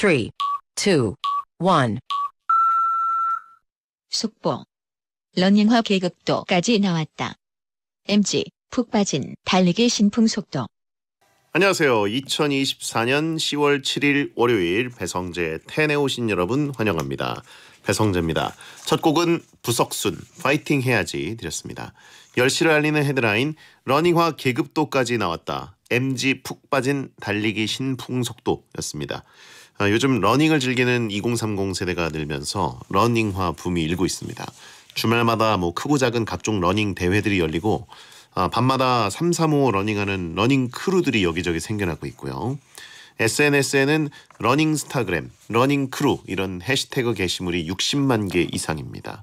3, 2, 1. 속보. 런닝화 계급도까지 나왔다. MG 푹 빠진 달리기 신풍 속도. 안녕하세요. 2024년 10월 7일 월요일 배성재 텐에 오신 여러분 환영합니다. 배성재입니다. 첫 곡은 부석순 파이팅 해야지 드렸습니다. 열시를 알리는 헤드라인 러닝화 계급도까지 나왔다. MG 푹 빠진 달리기 신풍속도였습니다. 아, 요즘 러닝을 즐기는 2030 세대가 늘면서 러닝화 붐이 일고 있습니다. 주말마다 뭐 크고 작은 각종 러닝 대회들이 열리고 아, 밤마다 3, 3, 5 러닝하는 러닝 크루들이 여기저기 생겨나고 있고요. SNS에는 러닝 스타그램, 러닝 크루 이런 해시태그 게시물이 60만 개 이상입니다.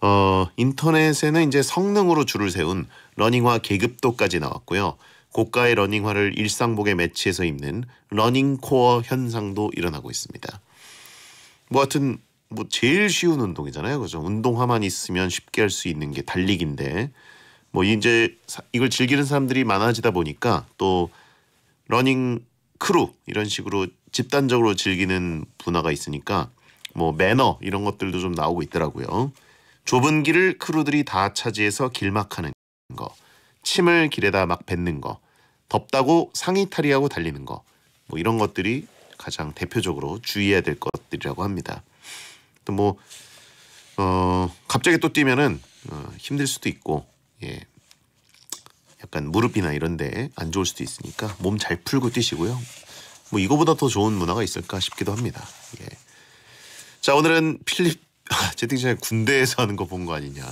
어, 인터넷에는 이제 성능으로 줄을 세운 러닝화 계급도까지 나왔고요. 고가의 러닝화를 일상복에 매치해서 입는 러닝코어 현상도 일어나고 있습니다. 뭐 하여튼 뭐 제일 쉬운 운동이잖아요. 그죠? 운동화만 있으면 쉽게 할 수 있는 게 달리기인데 뭐 이제 이걸 즐기는 사람들이 많아지다 보니까 또 러닝 크루 이런 식으로 집단적으로 즐기는 문화가 있으니까 뭐 매너 이런 것들도 좀 나오고 있더라고요. 좁은 길을 크루들이 다 차지해서 길막하는 거. 침을 길에다 막 뱉는 거, 덥다고 상의 탈의하고 달리는 거, 뭐 이런 것들이 가장 대표적으로 주의해야 될 것들이라고 합니다. 또 뭐 어, 갑자기 또 뛰면은 어, 힘들 수도 있고, 예, 약간 무릎이나 이런데 안 좋을 수도 있으니까 몸 잘 풀고 뛰시고요. 뭐 이거보다 더 좋은 문화가 있을까 싶기도 합니다. 예. 자 오늘은 필립 아, 채팅창에 군대에서 하는 거 본 거 아니냐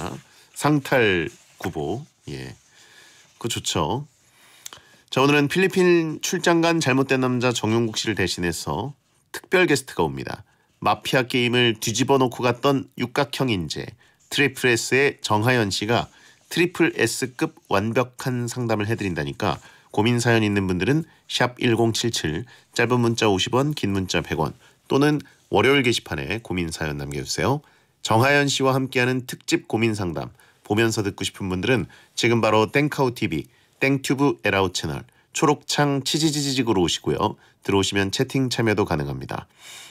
상탈 구보 예. 그 좋죠. 자 오늘은 필리핀 출장 간 잘못된 남자 정용국 씨를 대신해서 특별 게스트가 옵니다. 마피아 게임을 뒤집어 놓고 갔던 육각형 인재 트리플 S의 정하연 씨가 트리플 S급 완벽한 상담을 해드린다니까 고민 사연 있는 분들은 샵1077 짧은 문자 50원 긴 문자 100원 또는 월요일 게시판에 고민 사연 남겨주세요. 정하연 씨와 함께하는 특집 고민 상담 보면서 듣고 싶은 분들은 지금 바로 땡카우 TV, 땡튜브 에라우 채널, 초록창 치지지직으로 지 오시고요. 들어오시면 채팅 참여도 가능합니다.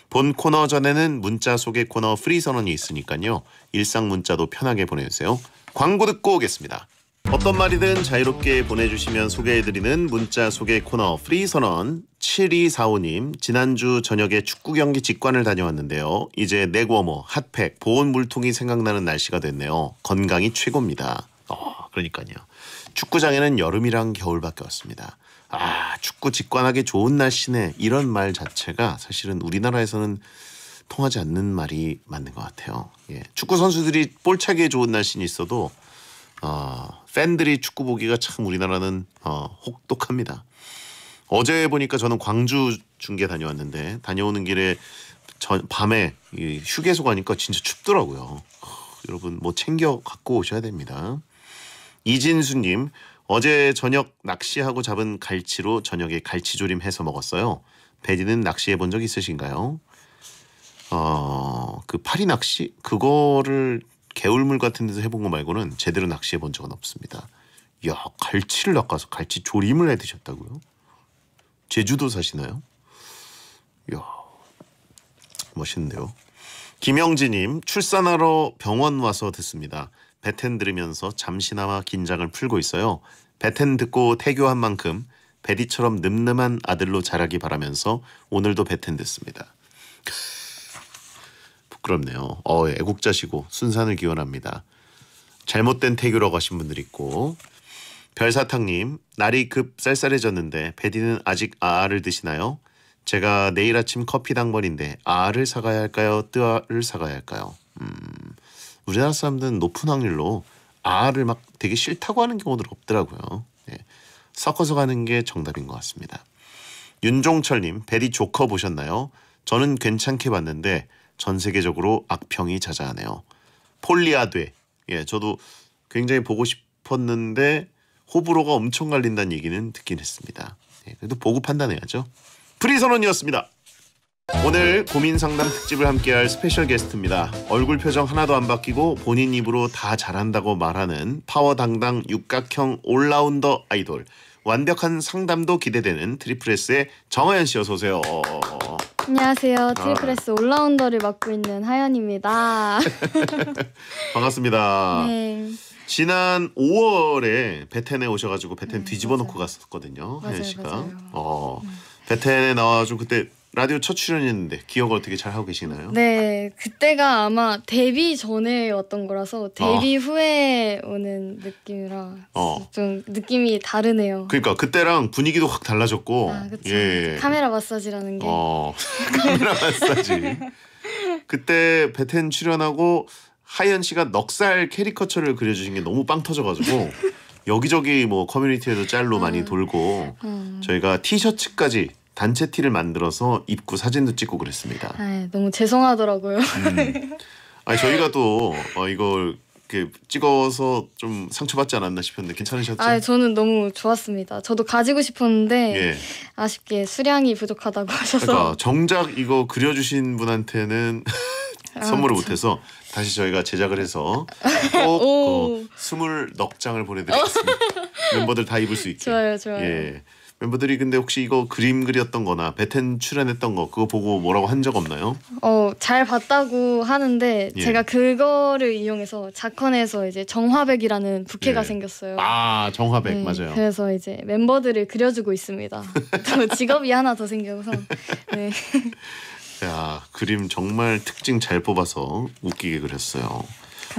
본 코너 전에는 문자 소개 코너 프리 선언이 있으니까요. 일상 문자도 편하게 보내주세요. 광고 듣고 오겠습니다. 어떤 말이든 자유롭게 보내주시면 소개해드리는 문자 소개 코너 프리선언 7245님 지난주 저녁에 축구 경기 직관을 다녀왔는데요. 이제 넥워머, 핫팩, 보온 물통이 생각나는 날씨가 됐네요. 건강이 최고입니다. 어, 그러니까요. 축구장에는 여름이랑 겨울밖에 없습니다. 아, 축구 직관하기 좋은 날씨네. 이런 말 자체가 사실은 우리나라에서는 통하지 않는 말이 맞는 것 같아요. 예. 축구 선수들이 볼차기에 좋은 날씨는 있어도 어, 팬들이 축구 보기가 참 우리나라는 어, 혹독합니다. 어제 보니까 저는 광주 중계 다녀왔는데 다녀오는 길에 저, 밤에 휴게소 가니까 진짜 춥더라고요. 여러분 뭐 챙겨 갖고 오셔야 됩니다. 이진수님 어제 저녁 낚시하고 잡은 갈치로 저녁에 갈치조림 해서 먹었어요. 배디는 낚시해 본 적 있으신가요? 어 그 파리 낚시 그거를 개울물 같은 데서 해본 거 말고는 제대로 낚시해 본 적은 없습니다. 야 갈치를 낚아서 갈치 조림을 해 드셨다고요? 제주도 사시나요? 야 멋있는데요. 김영진님 출산하러 병원 와서 듣습니다. 배텐 들으면서 잠시나마 긴장을 풀고 있어요. 배텐 듣고 태교한 만큼 베디처럼 늠름한 아들로 자라기 바라면서 오늘도 배텐 듣습니다. 부끄럽네요. 어, 예, 애국자시고 순산을 기원합니다. 잘못된 태교라고 하신 분들 있고 별사탕님 날이 급 쌀쌀해졌는데 베디는 아직 아아를 드시나요? 제가 내일 아침 커피 당번인데 아아를 사가야 할까요? 뜨아를 사가야 할까요? 음, 우리나라 사람들은 높은 확률로 아아를 막 되게 싫다고 하는 경우들 없더라고요. 네. 섞어서 가는 게 정답인 것 같습니다. 윤종철님 베디 조커 보셨나요? 저는 괜찮게 봤는데 전 세계적으로 악평이 자자하네요. 폴리아드 예, 저도 굉장히 보고 싶었는데 호불호가 엄청 갈린다는 얘기는 듣긴 했습니다. 예, 그래도 보고 판단해야죠. 프리선언이었습니다. 오늘 고민 상담 특집을 함께할 스페셜 게스트입니다. 얼굴 표정 하나도 안 바뀌고 본인 입으로 다 잘한다고 말하는 파워 당당 육각형 올라운더 아이돌. 완벽한 상담도 기대되는 트리플 S의 정하연 씨 어서 오세요. 안녕하세요. 트리플레스 아. 네. 올라운더를 맡고 있는 하연입니다. 반갑습니다. 네. 지난 5월에 베텐에 오셔가지고 베텐 네, 뒤집어 맞아요. 놓고 갔었거든요. 하연 씨가. 맞아요. 어, 베텐에 나와가지고 그때 라디오 첫출연했는데 기억을 어떻게 잘 하고 계시나요? 네, 그때가 아마 데뷔 전에 왔던 거라서 데뷔 어. 후에 오는 느낌이라 어. 좀 느낌이 다르네요. 그러니까 그때랑 분위기도 확 달라졌고, 아, 예. 카메라 마사지라는 게. 어, 카메라 마사지. 그때 베텐 출연하고 하연 씨가 넉살 캐리커처를 그려주신 게 너무 빵 터져가지고 여기저기 뭐 커뮤니티에도 짤로 많이 음. 돌고 음. 저희가 티셔츠까지 단체 티를 만들어서 입고 사진도 찍고 그랬습니다. 아, 너무 죄송하더라고요. 음. 아니 저희가 또 어, 이걸 이 그 찍어서 좀 상처받지 않았나 싶었는데 괜찮으셨죠? 아, 저는 너무 좋았습니다. 저도 가지고 싶었는데 예. 아쉽게 수량이 부족하다고 하셔서 그러니까 정작 이거 그려주신 분한테는 아, 선물을 못해서 다시 저희가 제작을 해서 꼭 그 스물 어, 넉 장을 보내드리겠습니다. 멤버들 다 입을 수 있게. 좋아요, 좋아요. 예. 멤버들이 근데 혹시 이거 그림 그렸던 거나 배텐 출연했던 거 그거 보고 뭐라고 한 적 없나요? 어, 잘 봤다고 하는데 예. 제가 그거를 이용해서 자컨에서 이제 정화백이라는 부캐가 예. 생겼어요. 아, 정화백 네, 맞아요. 그래서 이제 멤버들을 그려주고 있습니다. 또 직업이 하나 더 생겨서. 네. 야, 그림 정말 특징 잘 뽑아서 웃기게 그렸어요.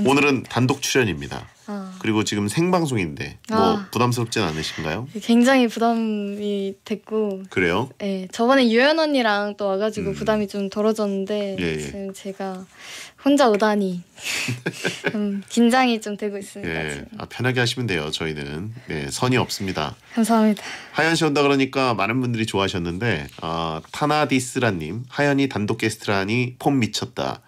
오늘은 단독 출연입니다. 아. 그리고 지금 생방송인데 뭐 아. 부담스럽진 않으신가요? 굉장히 부담이 됐고 그래요? 네 저번에 유연 언니랑 또 와가지고 음. 부담이 좀 덜어졌는데 예, 예. 지금 제가 혼자 오다니 음, 긴장이 좀 되고 있습니다. 예. 아, 편하게 하시면 돼요. 저희는 네, 선이 없습니다. 감사합니다. 하연 씨 온다 그러니까 많은 분들이 좋아하셨는데 어, 타나디스라님 하연이 단독 게스트라니 폼 미쳤다.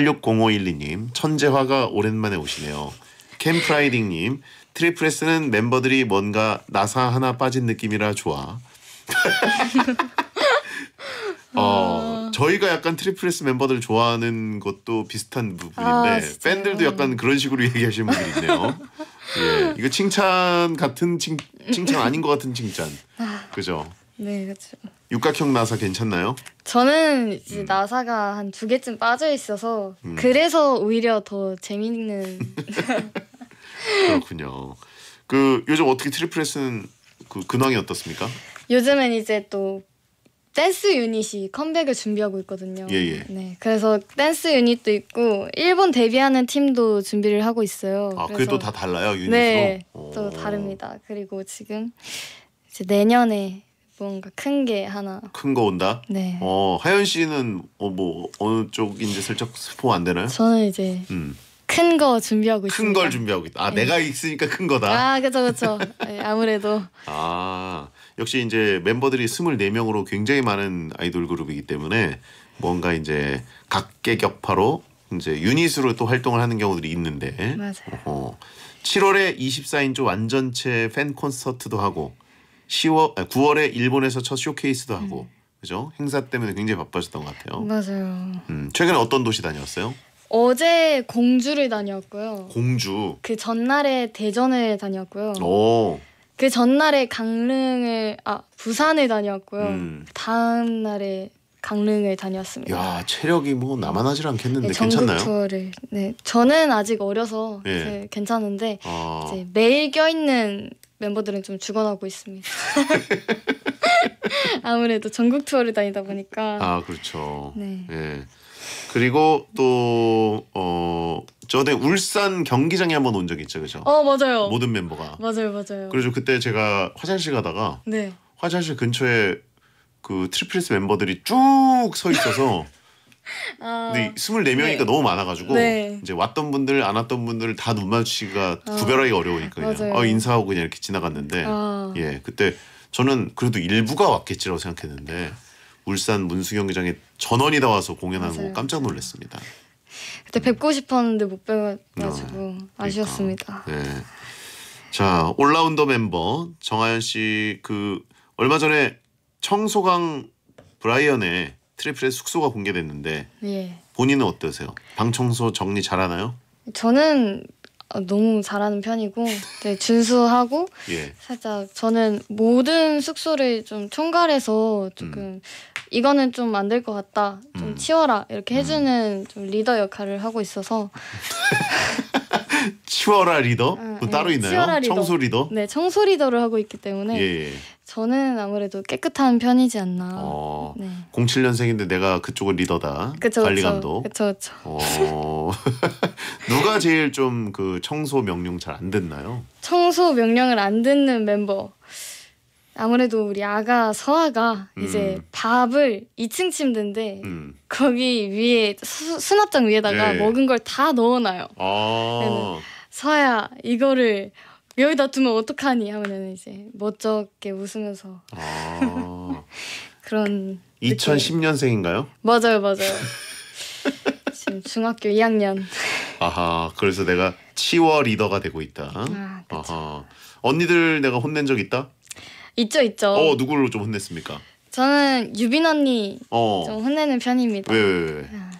860512님, 천재화가 오랜만에 오시네요. 캠프라이딩님, 트리프레스는 멤버들이 뭔가 나사 하나 빠진 느낌이라 좋아. 어, 저희가 약간 트리프레스 멤버들 좋아하는 것도 비슷한 부분인데 아, 팬들도 약간 그런 식으로 얘기하시는 분들이 있네요. 예, 이거 칭찬 같은 칭, 칭찬 아닌 것 같은 칭찬, 아. 그죠? 네, 그렇죠. 육각형 나사 괜찮나요? 저는 이제 음. 나사가 한 두 개쯤 빠져 있어서 음. 그래서 오히려 더 재밌는 그렇군요. 그 요즘 어떻게 트리플레스는 그 근황이 어떻습니까? 요즘은 이제 또 댄스 유닛이 컴백을 준비하고 있거든요. 예, 예. 네, 그래서 댄스 유닛도 있고 일본 데뷔하는 팀도 준비를 하고 있어요. 아, 그게또다 달라요 유닛으로? 네, 오. 또 다릅니다. 그리고 지금 이제 내년에 뭔가 큰 게 하나. 큰 거 온다? 네. 어, 하연 씨는 어, 뭐 어느 쪽인지 살짝 스포 안 되나요? 저는 이제 음. 큰거 준비하고 있습니큰걸 준비하고 있다. 아, 네. 내가 있으니까 큰 거다. 아, 그렇죠. 그렇죠. 네, 아무래도. 아, 역시 이제 멤버들이 24명으로 굉장히 많은 아이돌 그룹이기 때문에 뭔가 이제 각계격파로 이제 유닛으로 또 활동을 하는 경우들이 있는데. 맞아요. 어 7월에 24인조 완전체 팬 콘서트도 하고 10월 9월에 일본에서 첫 쇼케이스도 하고 음. 그죠? 행사 때문에 굉장히 바빠졌던 것 같아요. 맞아요. 음, 최근에 어떤 도시 다녀왔어요? 어제 공주를 다녀왔고요. 공주. 그 전날에 대전을 다녀왔고요. 오. 그 전날에 강릉을 아 부산을 다녀왔고요. 음. 다음 날에 강릉을 다녀왔습니다. 야 체력이 뭐 나만하질 않겠는데 네, 괜찮나요? 투어를 네 저는 아직 어려서 예. 괜찮은데 아. 이제 매일 껴있는 멤버들은 좀 죽어나고 있습니다. 아무래도 전국 투어를 다니다 보니까 아 그렇죠. 네. 예. 그리고 또 어 저번에 울산 경기장에 한번 온 적이 있죠, 그죠? 어 맞아요. 모든 멤버가 맞아요, 맞아요. 그래서 그때 제가 화장실 가다가 네. 화장실 근처에 그 트리플스 멤버들이 쭉 서 있어서 어, 근데 24명이니까 네. 너무 많아가지고 네. 이제 왔던 분들 안 왔던 분들 다 눈 마주치기가 어, 구별하기 어려우니까 그냥 아 어, 인사하고 그냥 이렇게 지나갔는데 어. 예 그때 저는 그래도 일부가 왔겠지라고 생각했는데 울산 문수 경기장에 전원이 다 와서 공연하는 맞아요. 거 깜짝 놀랐습니다. 그때 뵙고 싶었는데 못 뵈가지고 그 아쉬웠습니다. 네. 자 올라운더 멤버 정하연 씨 그 얼마 전에 청소강 브라이언의 트리플의 숙소가 공개됐는데 예. 본인은 어떠세요? 방 청소 정리 잘하나요? 저는 어, 너무 잘하는 편이고 네, 준수하고 예. 살짝 저는 모든 숙소를 좀 총괄해서 조금 음. 이거는 좀 안될것 같다 좀 음. 치워라 이렇게 음. 해주는 음. 좀 리더 역할을 하고 있어서 치워라 리더 아, 네. 따로 있나요? 치워라 리더. 청소 리더? 네, 청소 리더를 하고 있기 때문에 예, 예. 저는 아무래도 깨끗한 편이지 않나. 어, 네. 07년생인데 내가 그쪽을 리더다. 그쵸, 관리 감독. 그쵸, 그쵸. 어, 누가 제일 좀 그 청소 명령 잘 안 듣나요? 청소 명령을 안 듣는 멤버. 아무래도 우리 아가 서아가 음. 이제 밥을 2층 침대인데 음. 거기 위에 수, 수납장 위에다가 예. 먹은 걸 다 넣어놔요. 아. 서야 이거를 여기다 두면 어떡하니 하면은 이제 멋쩍게 웃으면서 아. 그런 2010년생인가요? 맞아요, 맞아요. 지금 중학교 2학년. 아하, 그래서 내가 치워 리더가 되고 있다. 아, 아하. 언니들 내가 혼낸 적 있다? 있죠, 있죠. 어 누구를 좀 혼냈습니까? 저는 유빈 언니 어. 좀 혼내는 편입니다. 왜, 왜, 왜? 아,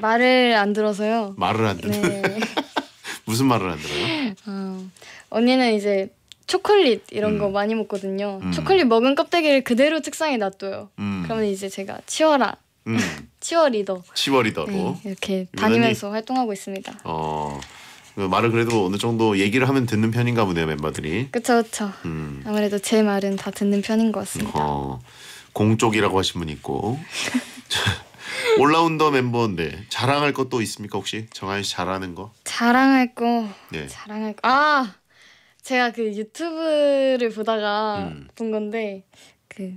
말을 안 들어서요. 말을 안 듣는. 네. 무슨 말을 안 들어요? 어, 언니는 이제 초콜릿 이런 음. 거 많이 먹거든요. 음. 초콜릿 먹은 껍데기를 그대로 책상에 놔둬요. 음. 그러면 이제 제가 치워라. 음. 치워리더. 치워리더로 네, 이렇게 다니면서 언니. 활동하고 있습니다. 어. 그 말을 그래도 어느 정도 얘기를 하면 듣는 편인가 보네요 멤버들이. 그렇죠, 음. 아무래도 제 말은 다 듣는 편인 것 같습니다. 어, 공쪽이라고 하신 분 있고 올라운더 멤버인데 자랑할 것도 있습니까 혹시 정한연씨 잘하는 거? 자랑할 거. 네. 자랑할 거. 아 제가 그 유튜브를 보다가 음. 본 건데 그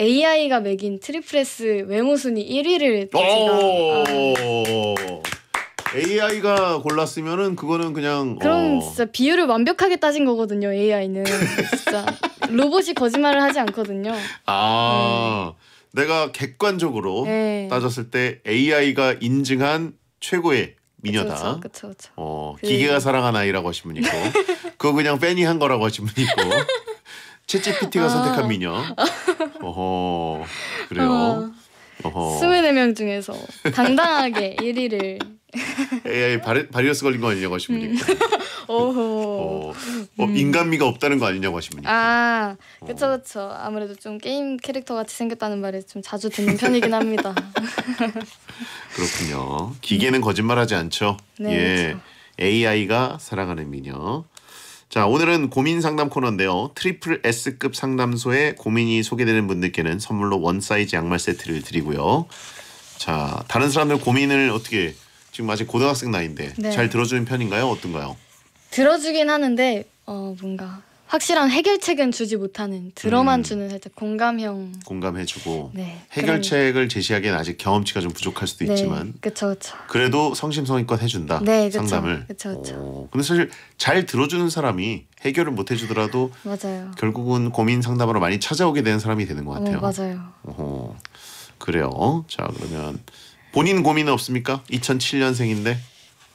AI가 매긴 트리플 S 외모 순위 1위를 제가. AI가 골랐으면은 그거는 그냥 그런 어. 진짜 비율을 완벽하게 따진 거거든요. AI는 진짜 로봇이 거짓말을 하지 않거든요. 아 네. 내가 객관적으로 네. 따졌을 때 AI가 인증한 최고의 미녀다. 그쵸, 그쵸, 어 그 기계가 사랑한 아이라고 하신 분 있고 그거 그냥 팬이 한 거라고 하신 분 있고 채찌피티가 아. 선택한 미녀. 어허 그래요. 어. 24명 중에서 당당하게 1위를 AI 바리, 바이러스 걸린 거 아니냐고 하신 분이 있고. 음. 어, 어, 인간미가 없다는 거 아니냐고 하신 분이 있고. 아, 어. 그쵸 그쵸. 아무래도 좀 게임 캐릭터 같이 생겼다는 말을 좀 자주 듣는 편이긴 합니다. 그렇군요. 기계는 거짓말하지 않죠. 네, 예. 그렇죠. AI가 사랑하는 미녀. 자, 오늘은 고민 상담 코너인데요. 트리플 S급 상담소에 고민이 소개되는 분들께는 선물로 원 사이즈 양말 세트를 드리고요. 자, 다른 사람들 고민을 어떻게 지금 아직 고등학생 나이인데 네. 잘 들어주는 편인가요? 어떤가요? 들어주긴 하는데 어 뭔가 확실한 해결책은 주지 못하는 들어만 음. 주는 살짝 공감형 공감해주고 네, 해결책을 그런... 제시하기엔 아직 경험치가 좀 부족할 수도 네, 있지만 그쵸 그쵸 그래도 성심성의껏 해준다 네, 그쵸, 상담을 그쵸 그쵸 오, 근데 사실 잘 들어주는 사람이 해결을 못 해주더라도 맞아요 결국은 고민 상담으로 많이 찾아오게 되는 사람이 되는 것 어, 같아요 어, 맞아요 오, 그래요 자 그러면 본인 고민은 없습니까? 2007년생인데.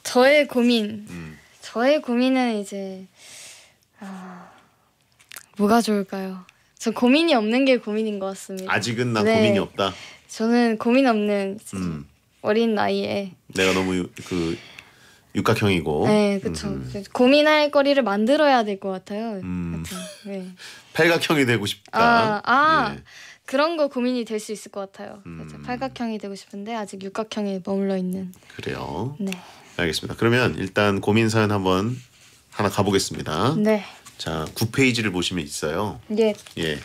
저의 고민. 음. 저의 고민은 이제 어, 뭐가 좋을까요? 저 고민이 없는 게 고민인 것 같습니다. 아직은 나 네. 고민이 없다. 저는 고민 없는 음. 어린 나이에 내가 너무 그 육각형이고. 네, 그렇죠. 음. 고민할 거리를 만들어야 될 것 같아요. 음. 네. 팔각형이 되고 싶다. 아, 아. 예. 그런 거 고민이 될 수 있을 것 같아요. 음. 그렇죠. 팔각형이 되고 싶은데 아직 육각형에 머물러 있는. 그래요. 네. 알겠습니다. 그러면 일단 고민 사연 한번 하나 가보겠습니다. 네. 자, 9페이지를 보시면 있어요. 예. 예.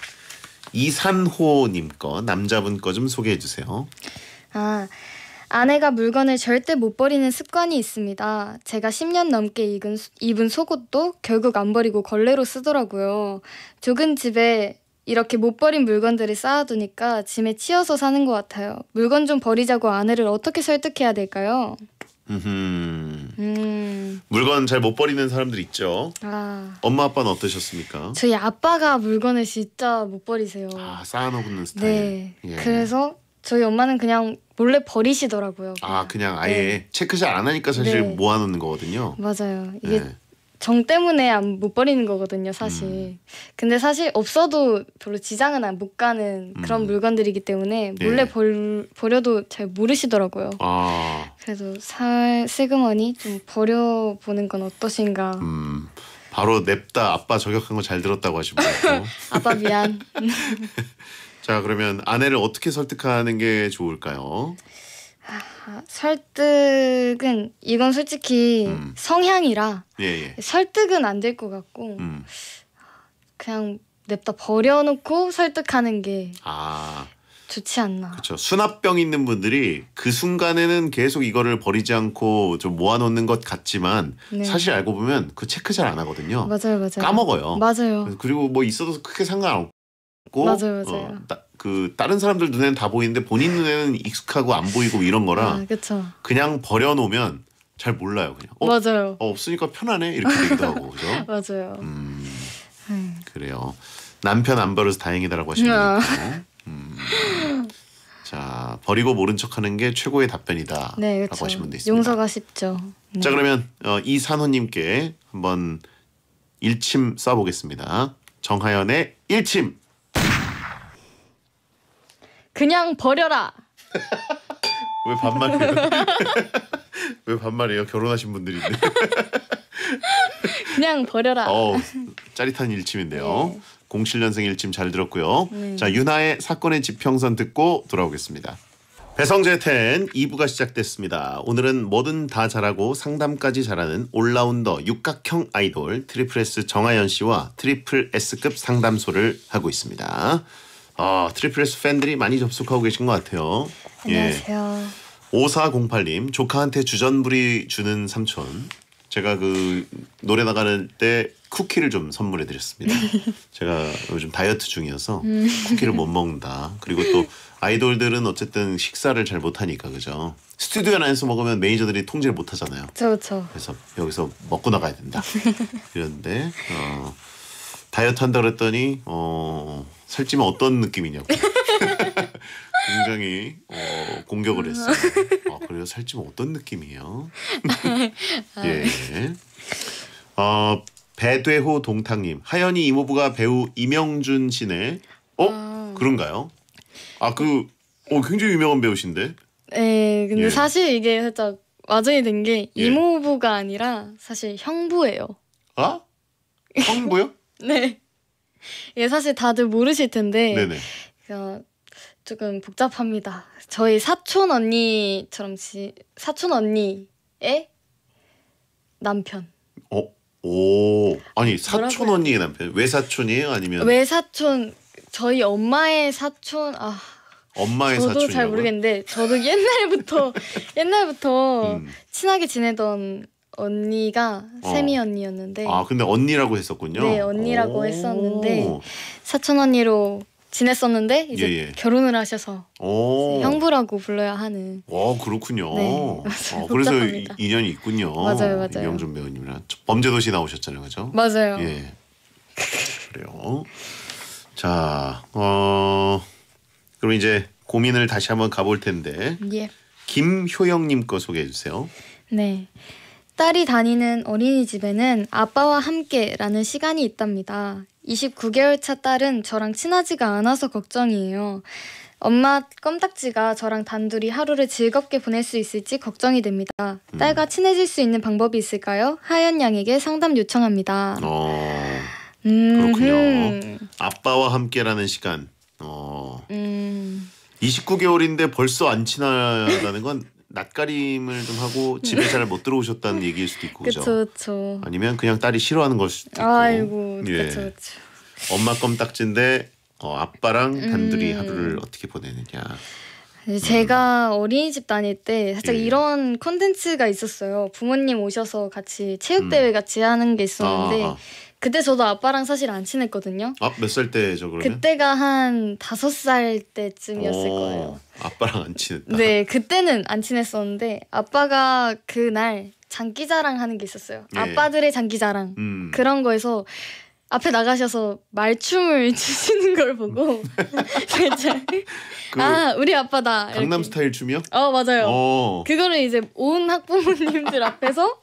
이산호 님 거, 남자분 거 좀 소개해 주세요. 아, 아내가 물건을 절대 못 버리는 습관이 있습니다. 제가 10년 넘게 입은, 입은 속옷도 결국 안 버리고 걸레로 쓰더라고요. 좁은 집에 이렇게 못 버린 물건들을 쌓아두니까 짐에 치여서 사는 것 같아요. 물건 좀 버리자고 아내를 어떻게 설득해야 될까요? 음. 물건 잘 못 버리는 사람들 있죠. 아. 엄마 아빠는 어떠셨습니까? 저희 아빠가 물건을 진짜 못 버리세요. 아 쌓아놓는 네. 스타일. 네. 예. 그래서 저희 엄마는 그냥 몰래 버리시더라고요. 그냥. 아 그냥 아예 네. 체크잘 안 하니까 사실 네. 모아놓는 거거든요. 맞아요. 이게 네. 정 때문에 안 못 버리는 거거든요, 사실. 음. 근데 사실 없어도 별로 지장은 안 못 가는 그런 음. 물건들이기 때문에 네. 몰래 예. 벌, 버려도 잘 모르시더라고요. 아. 그래서 살 슬그머니 좀 버려 보는 건 어떠신가. 음. 바로 냅다 아빠 저격한 거 잘 들었다고 하시고. 아빠 미안. 자 그러면 아내를 어떻게 설득하는 게 좋을까요? 아, 설득은 이건 솔직히 음. 성향이라 예, 예. 설득은 안 될 것 같고 음. 그냥 냅다 버려놓고 설득하는 게 아. 좋지 않나. 그렇죠. 수납병 있는 분들이 그 순간에는 계속 이거를 버리지 않고 좀 모아놓는 것 같지만 네. 사실 알고 보면 그 체크 잘 안 하거든요. 맞아요, 맞아요. 까먹어요. 맞아요. 그리고 뭐 있어도 크게 상관없고. 같고 맞아요, 맞아요. 어, 따, 그 다른 사람들 눈에는 다 보이는데 본인 눈에는 익숙하고 안 보이고 이런 거라 아, 그냥 버려놓으면 잘 몰라요 그냥 어, 맞아요 어, 없으니까 편하네 이렇게 되기도 하고 그죠 맞아요 음, 네. 그래요 남편 안 버려서 다행이다라고 하시는 거고 아. 음. 자 버리고 모른 척하는 게 최고의 답변이다라고 네, 하시면 되겠습니다. 용서가 쉽죠. 네. 자 그러면 어, 이산호님께 한번 일침 쏴보겠습니다. 정하연의 일침. 그냥 버려라. 왜 반말이에요? 왜 반말이에요? 결혼하신 분들인데. 그냥 버려라. 어, 짜릿한 일침인데요. 네. 07년생 일침 잘 들었고요. 네. 자, 유나의 사건의 지평선 듣고 돌아오겠습니다. 배성재 텐 2부가 시작됐습니다. 오늘은 뭐든 다 잘하고 상담까지 잘하는 올라운더 육각형 아이돌 트리플 S 정하연 씨와 트리플 S급 상담소를 하고 있습니다. 아 트리플스 팬들이 많이 접속하고 계신 것 같아요. 예. 안녕하세요. 예. 5408님 조카한테 주전부리 주는 삼촌. 제가 그 노래 나가는 때 쿠키를 좀 선물해 드렸습니다. 제가 요즘 다이어트 중이어서 음. 쿠키를 못 먹는다. 그리고 또 아이돌들은 어쨌든 식사를 잘 못하니까 그죠. 스튜디오 안에서 먹으면 매니저들이 통제를 못하잖아요. 그렇죠. 그래서 여기서 먹고 나가야 된다. 이런데 어, 다이어트 한다 그랬더니 어, 살찌면 어떤 느낌이냐고. 굉장히 어, 공격을 음. 했어요. 아, 어, 그래요? 살찌면 어떤 느낌이에요? 예. 어, 배되호 동탁님. 하연이 이모부가 배우 이명준 씨네. 어? 음. 그런가요? 아, 그, 어, 굉장히 유명한 배우신데? 네, 근데 예. 사실 이게 살짝 와전이 된 게 이모부가 예. 아니라 사실 형부예요. 아? 형부요? 네. 예, 사실 다들 모르실 텐데 어, 조금 복잡합니다. 저희 사촌 언니처럼 지, 사촌 언니의 남편. 어, 오, 아니 사촌 언니의 남편? 외사촌이에요, 아니면? 외사촌 저희 엄마의 사촌 아. 엄마의 사촌이라잘 모르겠는데 저도 옛날부터 옛날부터 음. 친하게 지내던 언니가 어. 세미 언니였는데 아 근데 언니라고 했었군요. 네 언니라고 오. 했었는데 사촌 언니로 지냈었는데 이제 예, 예. 결혼을 하셔서 이 형부라고 불러야 하는. 와 그렇군요. 네, 어, 그래서 인연이 있군요. 맞아요, 맞아요. 명준 배우님이랑 범죄도시 나오셨잖아요, 그죠? 맞아요. 예. 그래요. 자, 어 그럼 이제 고민을 다시 한번 가볼 텐데. 예. 김효영님 거 소개해 주세요. 네. 딸이 다니는 어린이집에는 아빠와 함께라는 시간이 있답니다. 29개월 차 딸은 저랑 친하지가 않아서 걱정이에요. 엄마 껌딱지가 저랑 단둘이 하루를 즐겁게 보낼 수 있을지 걱정이 됩니다. 음. 딸과 친해질 수 있는 방법이 있을까요? 하연 양에게 상담 요청합니다. 어, 음. 그렇군요. 아빠와 함께라는 시간. 어. 음. 29개월인데 벌써 안 친하다는 건 낯가림을 좀 하고 집에 네. 잘못 들어오셨다는 얘기일 수도 있고 그죠. 그렇죠. 아니면 그냥 딸이 싫어하는 걸 수도 있고. 아이고. 예. 그쵸, 그 엄마 껌딱지인데 어, 아빠랑 음. 단둘이 하루를 어떻게 보내느냐. 네, 음. 제가 음. 어린이집 다닐 때 살짝 예. 이런 콘텐츠가 있었어요. 부모님 오셔서 같이 체육대회 음. 같이 하는 게 있었는데 아. 아. 그때 저도 아빠랑 사실 안 친했거든요. 아, 몇 살 때죠, 그러면? 그때가 한 다섯 살 때쯤이었을 오, 어, 거예요. 아빠랑 안 친했다. 네, 그때는 안 친했었는데 아빠가 그날 장기자랑 하는 게 있었어요. 예. 아빠들의 장기자랑. 음. 그런 거에서 앞에 나가셔서 말춤을 추시는 걸 보고 그아 우리 아빠다 강남 스타일 춤이요? 어 맞아요. 오. 어. 그거를 이제 온 학부모님들 앞에서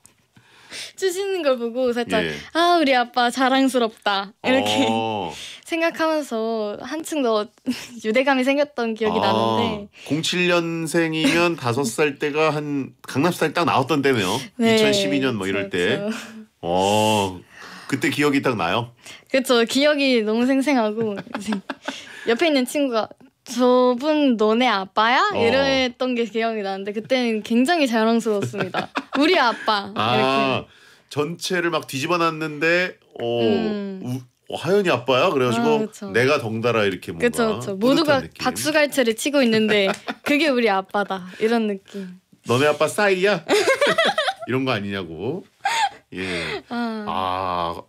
추시는 걸 보고 살짝 예. 아 우리 아빠 자랑스럽다 이렇게 어. 생각하면서 한층 더 유대감이 생겼던 기억이 아, 나는데 07년생이면 5살 때가 한 강남살 딱 나왔던 때네요. 네, 2012년 뭐 이럴 그렇죠. 때. 어 그때 기억이 딱 나요. 그렇죠. 기억이 너무 생생하고 옆에 있는 친구가 저분 너네 아빠야? 어. 이랬던 게 기억이 나는데 그때는 굉장히 자랑스러웠습니다. 우리 아빠. 아, 이렇게. 전체를 막 뒤집어 놨는데 어, 음. 우, 어, 하연이 아빠야? 그래가지고 아, 내가 덩달아 이렇게 뭔가 그쵸, 그쵸. 모두가 느낌. 박수갈채를 치고 있는데 그게 우리 아빠다 이런 느낌. 너네 아빠 싸이야? 이런 거 아니냐고. 예. 아, 아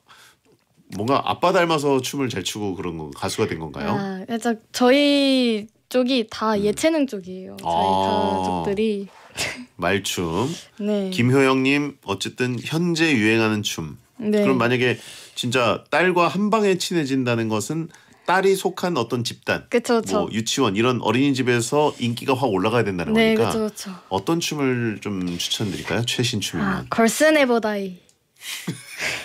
뭔가 아빠 닮아서 춤을 잘 추고 그런 건 가수가 된 건가요? 아, 그 저희 쪽이 다 음. 예체능 쪽이에요. 저희 아. 가족들이 말춤. 네. 김효영님 어쨌든 현재 유행하는 춤. 네. 그럼 만약에 진짜 딸과 한 방에 친해진다는 것은 딸이 속한 어떤 집단, 그쵸, 그쵸. 뭐 유치원 이런 어린이집에서 인기가 확 올라가야 된다는 네, 거니까 그쵸, 그쵸. 어떤 춤을 좀 추천드릴까요? 최신 춤이면 아, 걸스네버다이.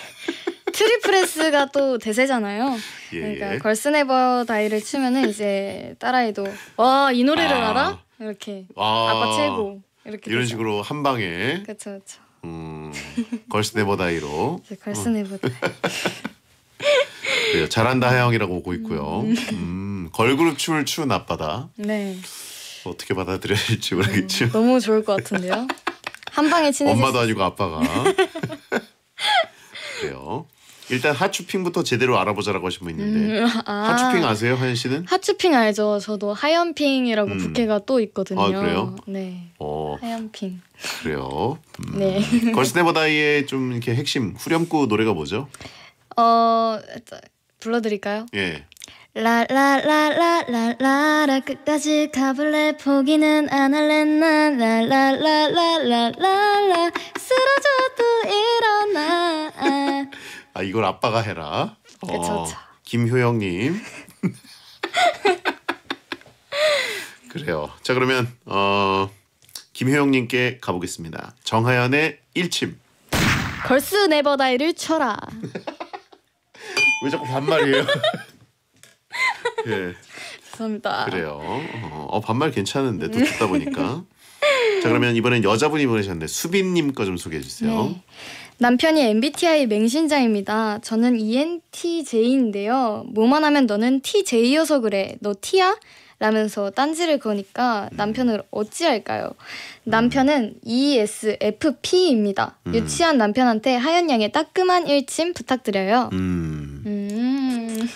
트리프레스가 또 대세잖아요. 예, 그러니까 예. 걸스네버 다이를 치면은 이제 딸아이도 와 이 노래를 아. 알아? 이렇게 아. 빠 최고 이렇게 이런 되죠. 식으로 한 방에 그렇죠 그렇죠. 음, 걸스네버 다이로. 걸스네버 다이. 잘한다 하영이라고 보고 있고요. 음, 음 걸그룹 춤을 추는 아빠다. 네. 어떻게 받아들여야 할지 모르겠지만 음, 너무 좋을 것 같은데요. 한 방에 친해질 엄마도 아니고 아빠가 그래요. 일단 하추핑부터 제대로 알아보자라고 하신 분 있는데 음, 아. 하추핑 아세요 하연 씨는? 하추핑 알죠. 저도 하연핑이라고 음. 부캐가 또 있거든요. 아, 그래요? 네. 어. 하연핑. 그래요. 음. 네. 걸스네버다이의 좀 이렇게 핵심 후렴구 노래가 뭐죠? 어 불러드릴까요? 예. 라라라라라라라 끝까지 가볼래 포기는 안 할래 난 라라라라라라라 쓰러져도 일어나 아 이걸 아빠가 해라. 그쵸, 그쵸. 어, 김효영님. 그래요. 자 그러면 어 김효영님께 가보겠습니다. 정하연의 일침. 걸스 네버 다이를 쳐라. 왜 자꾸 반말이에요? 예. 죄송합니다. 그래요. 어, 어, 반말 괜찮은데 또 듣다 보니까. 자 그러면 이번엔 여자분이 보내셨는데 수빈님 거좀 소개해 주세요. 네. 남편이 MBTI 맹신자입니다. 저는 ENTJ인데요. 뭐만 하면 너는 TJ여서 그래. 너 T야? 라면서 딴지를 거니까 남편을 어찌할까요? 남편은 ESFP입니다. 음. 유치한 남편한테 하얀 양의 따끔한 일침 부탁드려요. 음. 음.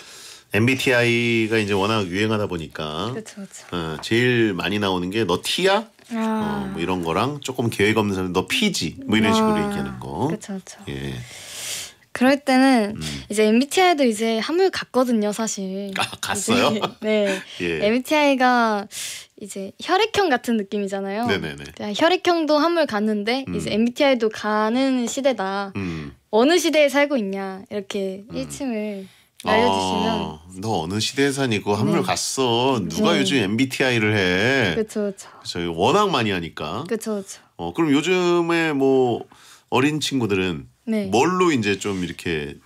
MBTI가 이제 워낙 유행하다 보니까 그쵸, 그쵸. 어, 제일 많이 나오는 게 너 T야? 어, 아. 어, 뭐 이런 거랑 조금 계획 없는 사람 너 피지 뭐 이런 아. 식으로 얘기하는 거. 그렇죠. 예. 그럴 때는 음. 이제 MBTI도 이제 한물 갔거든요, 사실. 아, 갔어요? 이제, 네. 예. MBTI가 이제 혈액형 같은 느낌이잖아요. 네네네. 그러니까 혈액형도 한물 갔는데 음. 이제 MBTI도 가는 시대다. 음. 어느 시대에 살고 있냐 이렇게 음. 일침을 알려주시면 어, 너 어느 시대에 사니고 한물 네. 갔어 누가 네. 요즘 MBTI를 해 그렇죠 그렇죠 워낙 많이 하니까 그렇죠 어 그럼 요즘에 뭐 어린 친구들은 네. 뭘로 이제 좀 이렇게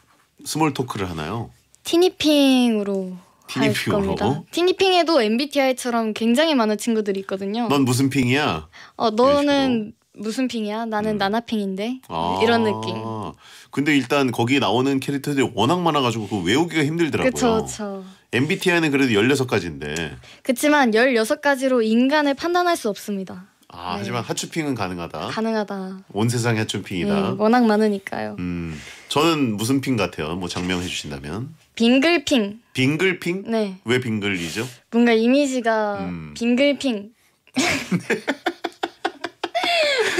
스몰 토크를 하나요? 티니핑으로 티니핑으로? 할 겁니다. 티니핑에도 MBTI처럼 굉장히 많은 친구들이 있거든요. 넌 무슨 핑이야? 어 너는 무슨 핑이야? 나는 음. 나나핑인데 아 이런 느낌. 근데 일단 거기 나오는 캐릭터들이 워낙 많아가지고 그 외우기가 힘들더라고요. 그렇죠. MBTI는 그래도 16가지인데. 그렇지만 16가지로 인간을 판단할 수 없습니다. 아, 네. 하지만 하추핑은 가능하다. 가능하다. 온 세상이 하추핑이다. 네, 워낙 많으니까요. 음, 저는 무슨 핑 같아요? 뭐 장명해 주신다면. 빙글핑. 빙글핑? 네. 왜 빙글이죠? 뭔가 이미지가 음. 빙글핑.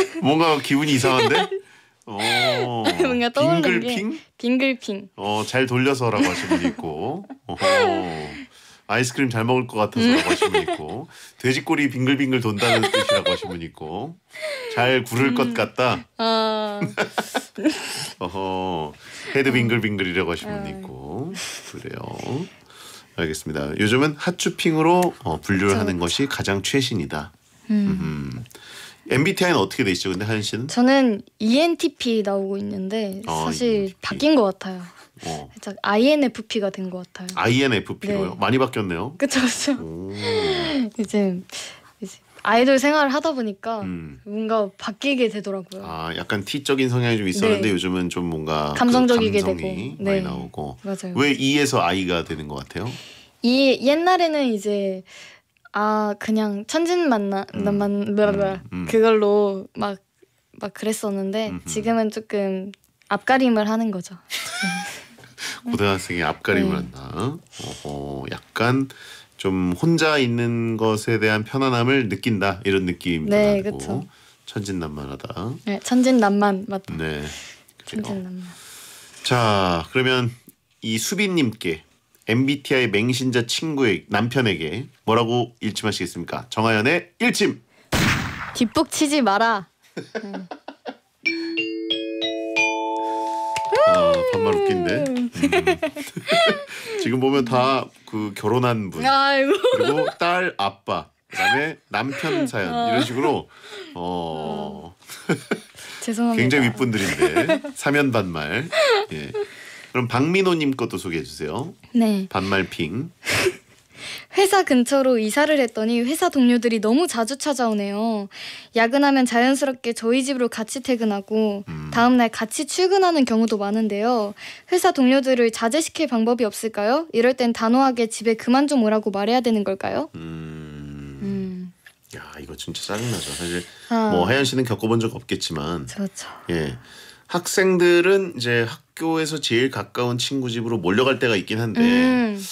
뭔가 기분이 이상한데? 어, 뭔가 떠오르는 빙글핑? 게 빙글핑. 어, 잘 돌려서라고 하신 분이 있고. 어허. 아이스크림 잘 먹을 것 같아서라고 하신 분이 있고 돼지꼬리 빙글빙글 돈다는 뜻이라고 하신 분이 있고 잘 구를 음. 것 같다. 음. 어. 어허 헤드 빙글빙글이라고 하신 분이 있고 그래요. 알겠습니다. 요즘은 핫쇼핑으로 어, 분류를 그렇 하는 것이 가장 최신이다. 음. 음. MBTI는 어떻게 되시죠? 근데 하연 씨는? 저는 ENTP 나오고 있는데 아, 사실 ENTP. 바뀐 것 같아요. 어. 살 INFP가 된 것 같아요. INFP로요? 네. 많이 바뀌었네요. 그렇죠. 이제, 이제 아이돌 생활을 하다 보니까 음. 뭔가 바뀌게 되더라고요. 아, 약간 T적인 성향이 좀 있었는데 네. 요즘은 좀 뭔가 그 감성적이게 그 되고 많이 네. 나오고. 맞아요. 왜 E에서 I가 되는 것 같아요? 이 e, 옛날에는 이제 아 그냥 천진 만나 음. 만 음, 음. 음. 음. 그걸로 막 막 그랬었는데 음흠. 지금은 조금 앞가림을 하는 거죠. 고등학생이 앞가림을 네. 한다. 어, 약간 좀 혼자 있는 것에 대한 편안함을 느낀다 이런 느낌. 네, 그렇죠. 천진난만하다. 네, 천진난만 맞다. 네, 그래요. 천진난만. 자, 그러면 이 수빈님께 MBTI 맹신자 친구의 남편에게 뭐라고 일침하시겠습니까? 정하연의 일침. 뒷북 치지 마라. 응. 아, 반말 웃긴데. 음. 지금 보면 다 그 결혼한 분 아이고. 그리고 딸 아빠 그다음에 남편 사연 아. 이런 식으로 어. 죄송합니다. 굉장히 윗분들인데 사면 반말. 예. 그럼 박민호님 것도 소개해 주세요. 네. 반말핑. 회사 근처로 이사를 했더니 회사 동료들이 너무 자주 찾아오네요. 야근하면 자연스럽게 저희 집으로 같이 퇴근하고 음. 다음날 같이 출근하는 경우도 많은데요. 회사 동료들을 자제시킬 방법이 없을까요? 이럴 땐 단호하게 집에 그만 좀 오라고 말해야 되는 걸까요? 음. 음. 야 이거 진짜 짜증나죠. 사실 아. 뭐 하연 씨는 겪어본 적 없겠지만, 그렇죠. 예 학생들은 이제 학 학교에서 제일 가까운 친구 집으로 몰려갈 때가 있긴 한데 음.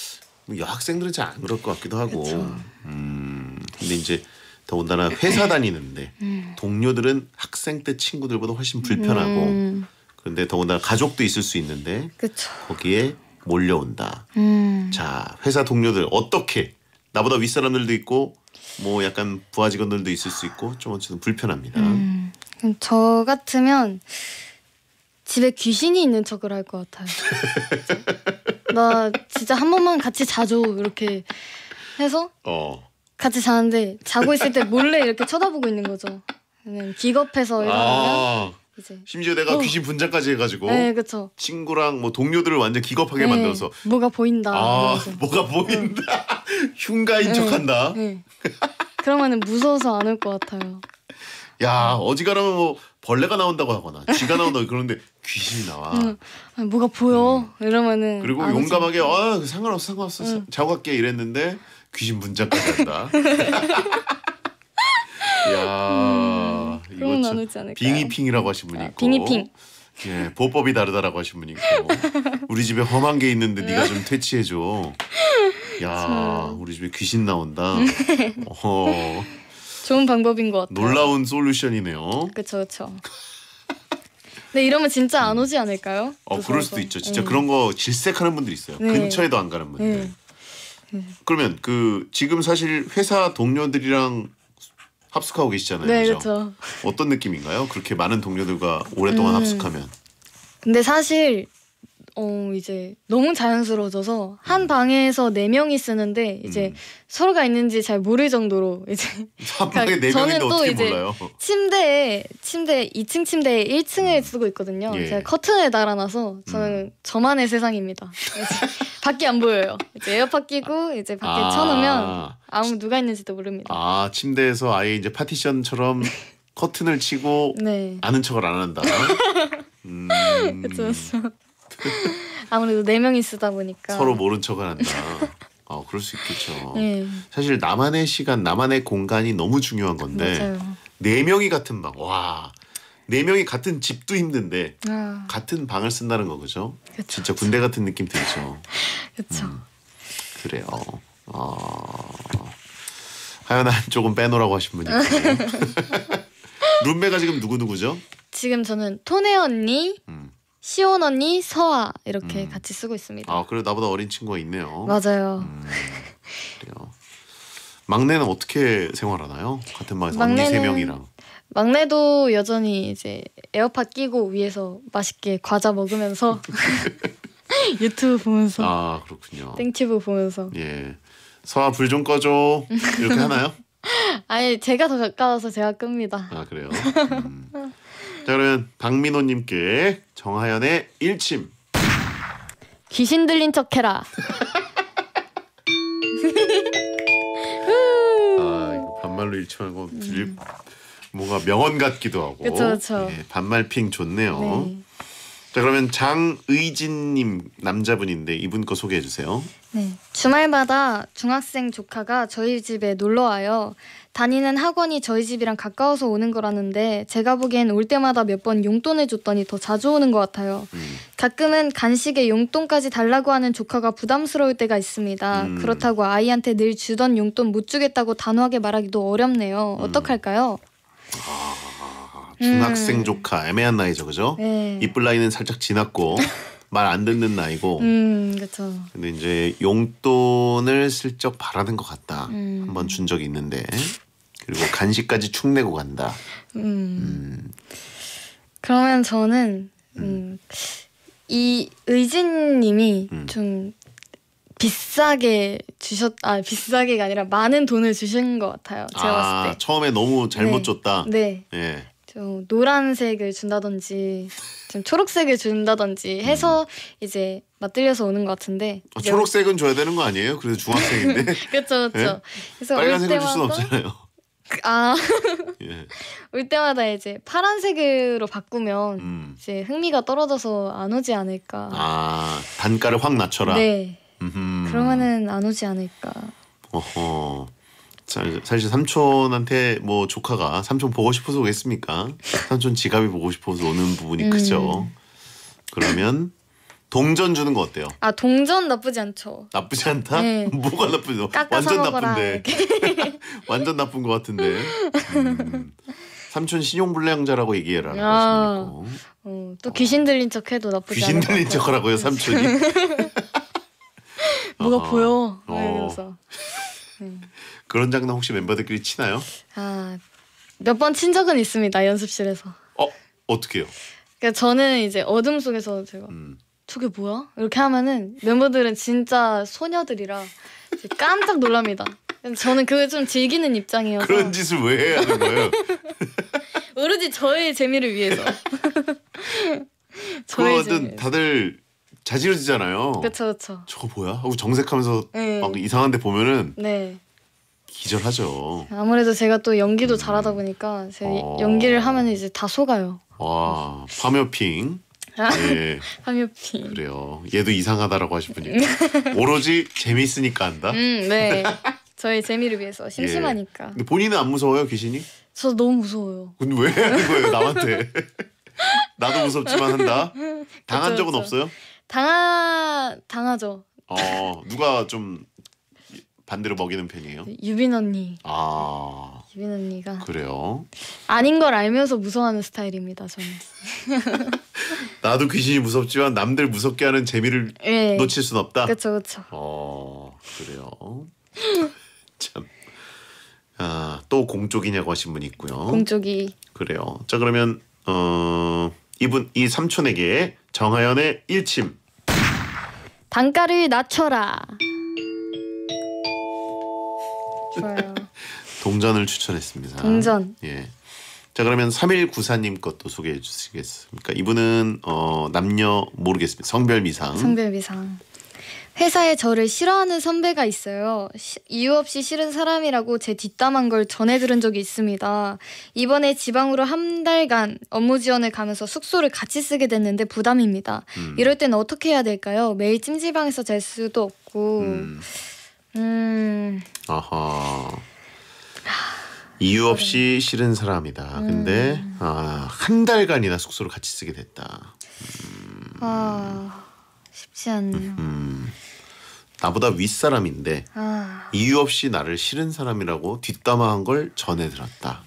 뭐 여학생들은 잘 안 그럴 것 같기도 하고. 그쵸. 음. 근데 이제 더군다나 회사 음. 다니는데 음. 동료들은 학생 때 친구들보다 훨씬 불편하고 음. 그런데 더군다나 가족도 있을 수 있는데 그쵸. 거기에 몰려온다. 음. 자 회사 동료들 어떻게 나보다 윗사람들도 있고 뭐 약간 부하 직원들도 있을 수 있고 좀 어쨌든 불편합니다. 저 같으면 집에 귀신이 있는 척을 할 것 같아요. 나 진짜 한 번만 같이 자줘 이렇게 해서 어. 같이 자는데 자고 있을 때 몰래 이렇게 쳐다보고 있는 거죠. 기겁해서 일어면 아. 이제 심지어 내가 어. 귀신 분장까지 해가지고 네, 그쵸. 친구랑 뭐 동료들을 완전 기겁하게 네, 만들어서 뭐가 보인다. 아, 그래서. 뭐가 보인다. 흉가인 네, 척한다. 네. 그러면은 무서워서 안올것 같아요. 야 어지간하면 뭐 벌레가 나온다고 하거나 쥐가 나온다고 그러는데 귀신이 나와. 응. 아, 뭐가 보여 음. 이러면은 그리고 용감하게 아 상관없어 상관없어 응. 자고 갈게 이랬는데 귀신 문자까지 한다. 야 음, 이거 참 빙이핑이라고 하신 분이 아, 있고. 빙이핑. 예, 보법이 다르다라고 하신 분이 있고 우리 집에 험한 게 있는데 네가 좀 퇴치해 줘. 야, 우리 집에 귀신 나온다. 어. 좋은 방법인 것 같아요. 놀라운 솔루션이네요. 그렇죠, 그렇죠. 근 이러면 진짜 안 오지 않을까요? 어, 그럴 수도 있죠. 진짜 네. 그런 거 질색하는 분들 있어요. 네. 근처에도 안 가는 분들. 네. 네. 그러면 그 지금 사실 회사 동료들이랑 합숙하고 계시잖아요. 네, 그렇죠. 어떤 느낌인가요? 그렇게 많은 동료들과 오랫동안 음. 합숙하면. 근데 사실 어 이제 너무 자연스러워져서 한 음. 방에서 네 명이 쓰는데 이제 음. 서로가 있는지 잘 모를 정도로 이제 그러니 네 저는 또 이제 몰라요? 침대에 침대 2층 침대에 1층에 음. 쓰고 있거든요. 예. 제가 커튼을 달아놔서 저는 음. 저만의 세상입니다. 밖에 안 보여요. 이제 에어팟 끼고 이제 밖에 아. 쳐놓으면 아무 누가 있는지도 모릅니다. 아 침대에서 아예 이제 파티션처럼 커튼을 치고 네. 아는 척을 안 한다. 음. 그렇죠. 아무래도 네 명이 쓰다 보니까 서로 모른 척을 한다. 아, 그럴 수 있겠죠. 네. 사실 나만의 시간, 나만의 공간이 너무 중요한 건데 맞네 명이 같은 방, 와, 네 명이 같은 집도 힘든데 아. 같은 방을 쓴다는 거 그죠? 그쵸, 진짜 그쵸. 군대 같은 느낌 들죠. 그렇죠. 음, 그래요. 어... 하연아 조금 빼놓으라고 하신 분이 룸메가 지금 누구 누구죠? 지금 저는 토네 언니, 음. 시온 언니, 서아 이렇게 음. 같이 쓰고 있습니다. 아 그래 나보다 어린 친구가 있네요. 맞아요. 음, 그래요. 막내는 어떻게 생활하나요? 같은 방에서 막내는, 언니 세 명이랑. 막내도 여전히 이제 에어팟 끼고 위에서 맛있게 과자 먹으면서 유튜브 보면서. 아 그렇군요. 땡튜브 보면서. 예. 서아 불 좀 꺼줘 이렇게 하나요? 아니 제가 더 가까워서 제가 끕니다. 아 그래요. 음. 자 그러면 박민호님께 정하연의 일침. 귀신 들린 척해라. 아, 반말로 일침한 거 들릴 음. 뭔가 명언 같기도 하고. 그렇 그렇 예, 반말핑 좋네요. 네. 자 그러면 장의진님 남자분인데 이분 거 소개해 주세요. 네. 주말마다 중학생 조카가 저희 집에 놀러 와요. 다니는 학원이 저희 집이랑 가까워서 오는 거라는데 제가 보기엔 올 때마다 몇 번 용돈을 줬더니 더 자주 오는 것 같아요. 음. 가끔은 간식에 용돈까지 달라고 하는 조카가 부담스러울 때가 있습니다. 음. 그렇다고 아이한테 늘 주던 용돈 못 주겠다고 단호하게 말하기도 어렵네요. 음. 어떡할까요? 아, 중학생 음. 조카 애매한 나이죠, 그죠? 네. 이쁠 나이는 살짝 지났고 말안 듣는 나이고. 음, 그렇죠. 근데 이제 용돈을 슬쩍 바라는 것 같다. 음. 한번 준 적이 있는데 그리고 간식까지 축내고 간다. 음. 음. 그러면 저는 음, 음 이 의진님이 음. 좀 비싸게 주셨 아 비싸게가 아니라 많은 돈을 주신 것 같아요. 제가 아, 봤을 때 처음에 너무 잘못 네. 줬다. 네. 예. 좀 노란색을 준다든지 좀 초록색을 준다든지 해서 음. 이제 맞들려서 오는 것 같은데 어, 초록색은 줘야 되는 거 아니에요? 그래서 중학생인데 그렇죠 그렇죠 그래서 빨간색을 줄 수는 없잖아요 그, 아올 예. 때마다 이제 파란색으로 바꾸면 음. 이제 흥미가 떨어져서 안 오지 않을까 아 단가를 확 낮춰라 네 음흠. 그러면은 안 오지 않을까 어허 사실 삼촌한테 뭐 조카가 삼촌 보고 싶어서 오겠습니까? 삼촌 지갑이 보고 싶어서 오는 부분이 음. 크죠. 그러면 동전 주는 거 어때요? 아 동전 나쁘지 않죠. 나쁘지 않다? 네. 뭐가 나쁘죠? 완전 나쁜데. 완전 나쁜 것 같은데. 음. 삼촌 신용불량자라고 얘기해라. 아, 어, 또 귀신 들린 척해도 나쁘지 귀신 들린 척하라고요 삼촌이. 뭐가 네, 어. 보여? 어. 네. 그런 장난 혹시 멤버들끼리 치나요? 아, 몇 번 친 적은 있습니다. 연습실에서. 어, 어떻게요? 그러니까 저는 이제 어둠 속에서 제가 음. 저게 뭐야? 이렇게 하면은 멤버들은 진짜 소녀들이라 깜짝 놀랍니다. 저는 그걸 좀 즐기는 입장이어서 그런 짓을 왜 해야 하는 거예요? 오로지 저의 재미를 위해서. 저의 그 어떤 다들 자지러지잖아요. 그렇죠, 그렇죠. 저거 뭐야? 하고 정색하면서 네. 막 이상한데 보면은 네. 기절하죠. 아무래도 제가 또 연기도 음. 잘하다 보니까 제 어. 연기를 하면 이제 다 속아요. 와, 파묘핑. 아, 예. 파묘핑. 그래요. 얘도 이상하다라고 하시분이 오로지 재미있으니까 한다. 음, 네. 저희 재미를 위해서 예. 심심하니까. 예. 근데 본인은 안 무서워요 귀신이? 저 너무 무서워요. 근데 왜 하는 거예요 남한테? 나도 무섭지만 한다. 당한 그쵸, 적은 그쵸. 없어요? 당하 당하죠. 어 누가 좀 반대로 먹이는 편이에요? 유빈 언니. 아 유빈 언니가 그래요? 아닌 걸 알면서 무서워하는 스타일입니다. 저는. 나도 귀신이 그 무섭지만 남들 무섭게 하는 재미를 네. 놓칠 순 없다. 그렇죠, 그렇죠. 어 그래요. 참. 아, 또 공쪽이냐고 하신 분이 있고요. 공쪽이. 그래요. 자 그러면 어, 이분 이 삼촌에게 정하연의 일침 단가를 낮춰라. 좋아요. 동전을 추천했습니다. 동전. 예. 자 그러면 3194님 것도 소개해 주시겠습니까? 이분은 어, 남녀 모르겠습니다. 성별 미상. 성별 미상. 회사에 저를 싫어하는 선배가 있어요. 시, 이유 없이 싫은 사람이라고 제 뒷담한 걸 전해 들은 적이 있습니다. 이번에 지방으로 한 달간 업무 지원을 가면서 숙소를 같이 쓰게 됐는데 부담입니다. 음. 이럴 땐 어떻게 해야 될까요? 매일 찜질방에서 잘 수도 없고. 음. 음. 아하. 이유 없이 싫은 사람이다. 근데 음. 아, 한 달간이나 숙소를 같이 쓰게 됐다. 음. 아 쉽지 않네요. 음. 나보다 윗사람인데 아. 이유 없이 나를 싫은 사람이라고 뒷담화한 걸 전해 들었다.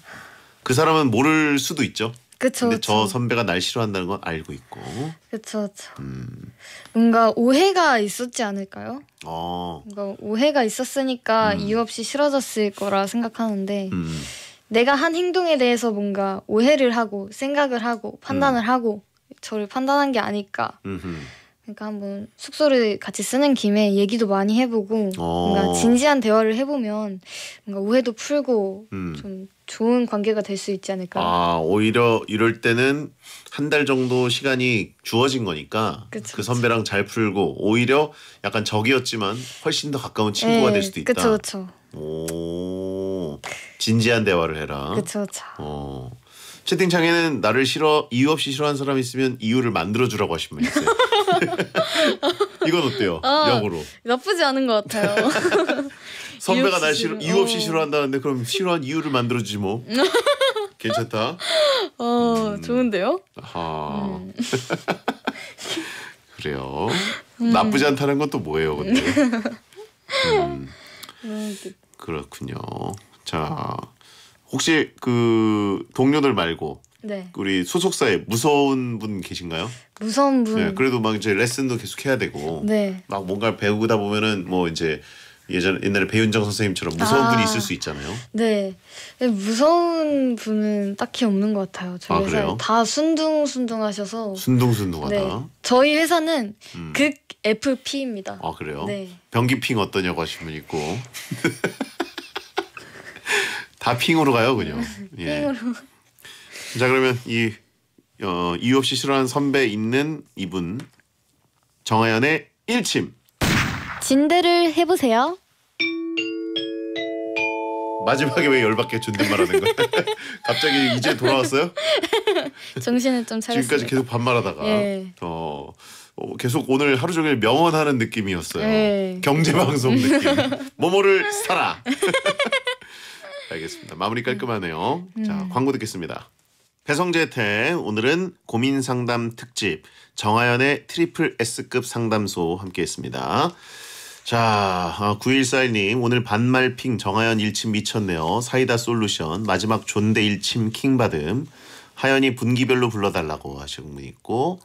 그 사람은 모를 수도 있죠. 그쵸, 근데 그쵸. 저 선배가 날 싫어한다는 건 알고 있고. 그렇죠. 음. 뭔가 오해가 있었지 않을까요? 어. 뭔가 오해가 있었으니까 음. 이유 없이 싫어졌을 거라 생각하는데 음. 내가 한 행동에 대해서 뭔가 오해를 하고 생각을 하고 판단을 음. 하고 저를 판단한 게 아닐까. 음흠. 그러니까 한번 숙소를 같이 쓰는 김에 얘기도 많이 해보고 어. 뭔가 진지한 대화를 해보면 뭔가 오해도 풀고 음. 좀 좋은 관계가 될 수 있지 않을까. 아 오히려 이럴 때는 한 달 정도 시간이 주어진 거니까 그쵸, 그 선배랑 그쵸. 잘 풀고 오히려 약간 적이었지만 훨씬 더 가까운 친구가 네, 될 수도 있다. 그렇죠. 오 진지한 대화를 해라. 그렇죠. 채팅창에는 나를 싫어 이유 없이 싫어하는 사람 있으면 이유를 만들어 주라고 하신 분 있어요. 이건 어때요? 어, 역으로 나쁘지 않은 것 같아요. 선배가 날 싫어 이유 없이 싫어한다는데 그럼 싫어한 이유를 만들어 주지 뭐. 괜찮다. 어 음. 좋은데요? 아 음. 그래요. 음. 나쁘지 않다는 건 또 뭐예요, 근데? 음. 음, 그 그렇군요. 자. 혹시 그 동료들 말고 네. 우리 소속사에 무서운 분 계신가요? 무서운 분. 네, 그래도 막 이제 레슨도 계속 해야 되고. 네. 막 뭔가를 배우다 보면은 뭐 이제 예전 옛날에 배윤정 선생님처럼 무서운 아, 분이 있을 수 있잖아요. 네. 네 무서운 분은 딱히 없는 것 같아요. 저희 아, 회사 다 순둥순둥하셔서. 순둥순둥하다. 네. 저희 회사는 음. 극 FP입니다. 아 그래요? 네. 변기핑 어떠냐고 하신 분 있고. 다 핑으로 가요, 그냥. 음, 예. 핑으로. 자 그러면 이 어, 이유 없이 싫어하는 선배 있는 이분 정하연의 1침 진대를 해보세요. 마지막에 왜 열받게 존댓말하는 거야? 갑자기 이제 돌아왔어요? 정신을 좀 차렸어요. 지금까지 계속 반말하다가 예. 어, 어, 계속 오늘 하루 종일 명언하는 느낌이었어요. 예. 경제 방송 느낌. 모모를 사라. 알겠습니다. 마무리 깔끔하네요. 음. 자, 음. 광고 듣겠습니다. 배성재 태 오늘은 고민 상담 특집 정하연의 트리플 S급 상담소 함께했습니다. 자, 아, 9141님, 오늘 반말핑 정하연 일침 미쳤네요. 사이다 솔루션, 마지막 존대 일침 킹받음. 하연이 분기별로 불러달라고 하신는분 있고,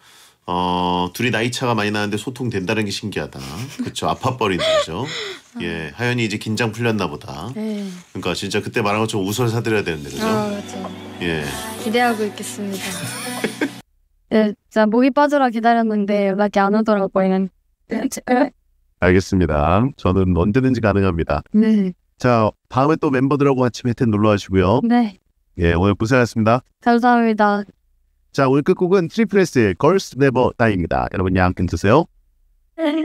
어, 둘이 나이 차가 많이 나는데 소통된다는 게 신기하다. 그렇죠. 아파버린다죠. 예, 하연이 이제 긴장 풀렸나 보다. 네. 그러니까 진짜 그때 말한 것처럼 우설 사드려야 되는데 그죠? 아, 맞아요. 예. 기대하고 있겠습니다. 네, 진 목이 빠져라 기다렸는데 연락이 안 오더라고요. 알겠습니다. 저는 언제든지 가능합니다. 네. 자, 다음에 또 멤버들하고 같이 혜택 놀러 가시고요. 네. 예, 오늘 고생하셨습니다. 감사합니다. 자, 오늘 끝곡은 트리플 S의 Girls Never Die입니다. 여러분 양 끊으세요.